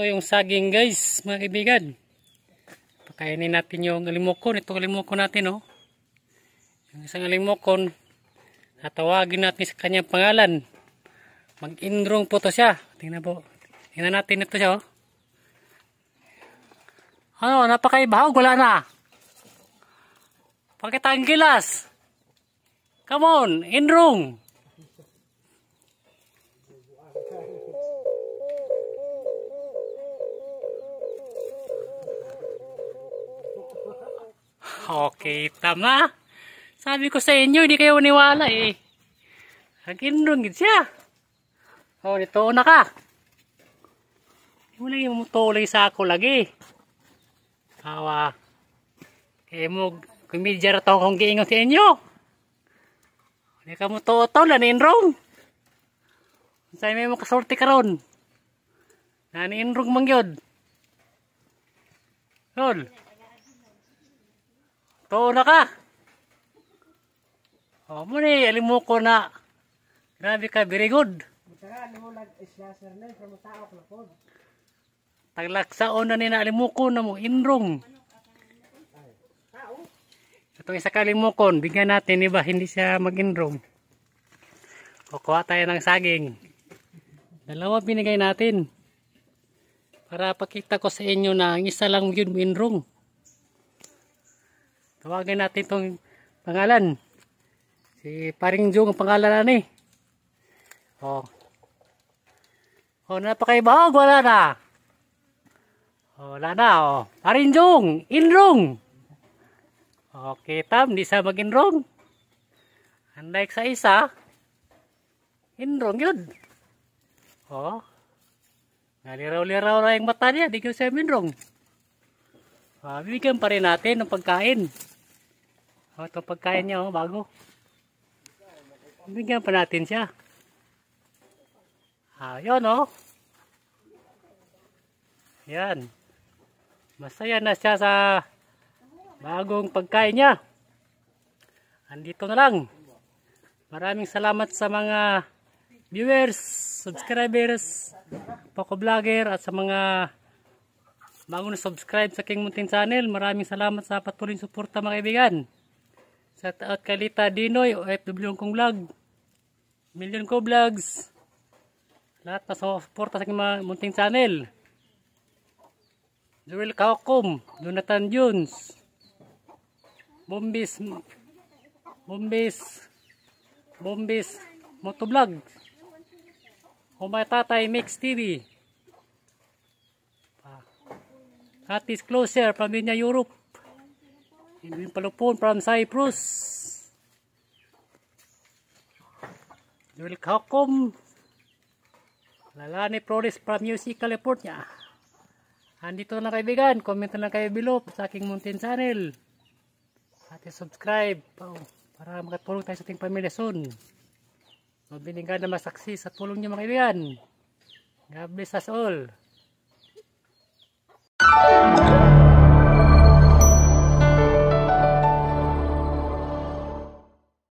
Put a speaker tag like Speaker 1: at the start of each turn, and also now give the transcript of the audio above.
Speaker 1: Ito yung saging guys, mga kaibigan. Pakainin natin yung alimokon. Itong alimokon natin, oh. Yung isang alimokon, natawagin natin sa kanyang pangalan. Mag-indrong po to siya. Tingnan po. Tingnan natin ito siya, oh. Ano, napakaibahog, wala na. Pakita ang gilas. Come on, indrong. Okay, tama. Sabi ko sa inyo, hindi kayo niwala eh. Haginrong gid siya. Oh, nito na ka. Wala yung tulay sa ako lagi. Tawa. Kaya mo, kumidya na kong giingon sa inyo. Hindi ka mo to-to, laninrong. Sa'yo may mga kasulti ka ron. Laninrong mangyod. Lol. Lol. Tuo na ka. O, oh, mo ni, alim mo ko na. Grabe ka, very good. Matara, alim mo nag-slasher na, pero mataok na po. Taglaksaon na ni na alim mo ko na mo, inrong. Ito isa kalimukon, bigyan natin, iba, hindi siya mag-inrong. Kukuha tayo ng saging. Dalawa binigay natin. Para pakita ko sa inyo na ang isa lang yun inrong. Tawagin natin itong pangalan. Si Paring Jung ang pangalan na eh. Oh. Oh, napakaibahog. Oh, wala na. Oh, wala na. Oh. Paring Jung. Inrong. Okay, tam. di siya mag-inrong. Unlike sa isa. Inrong yun. Oh. Naliraw-liraw na yung mata niya. Hindi ko siya minrong. Ah, bibigyan pa rin natin ng pagkain. O, oh, ito pagkain niya, oh, bago. Bigyan pa natin siya. Ayun, ah, oh. Yan. Masaya na siya sa bagong pagkain niya. Andito na lang. Maraming salamat sa mga viewers, subscribers, Poco Vlogger at sa mga bagong na subscribe sa King Muntin Channel. Maraming salamat sa patuloy suporta mga kaibigan. Sa taot kalita Dinoy, OFW kong vlog. Million ko vlogs. Lahat na suporta sa aking mga munting channel. Joel Kaukom, Jonathan Jones. Bombis, Bombis, Bombis, Motovlog. Humay Tatay Mix TV. At is closer, Pamilya Europe. Hindi yung palupon from Cyprus. Joel Kakom. Lalani Flores from UC, California. Andito na kaibigan. Comment na kayo below sa aking mountain channel. At subscribe oh, para makatulong tayo sa ating pamilya soon. Mabiling na masaksi sa tulong niyo mga kaibigan. God bless us all.